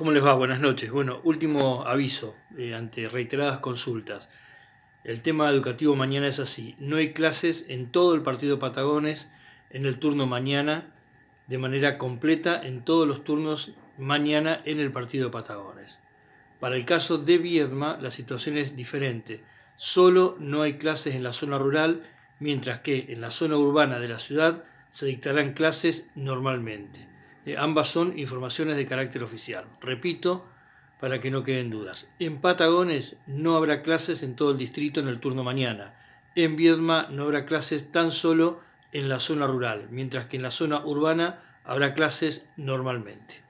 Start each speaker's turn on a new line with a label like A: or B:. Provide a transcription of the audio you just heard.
A: ¿Cómo les va? Buenas noches. Bueno, último aviso eh, ante reiteradas consultas. El tema educativo mañana es así. No hay clases en todo el partido Patagones en el turno mañana, de manera completa en todos los turnos mañana en el partido Patagones. Para el caso de Viedma, la situación es diferente. Solo no hay clases en la zona rural, mientras que en la zona urbana de la ciudad se dictarán clases normalmente. Eh, ambas son informaciones de carácter oficial. Repito, para que no queden dudas. En Patagones no habrá clases en todo el distrito en el turno mañana. En Viedma no habrá clases tan solo en la zona rural, mientras que en la zona urbana habrá clases normalmente.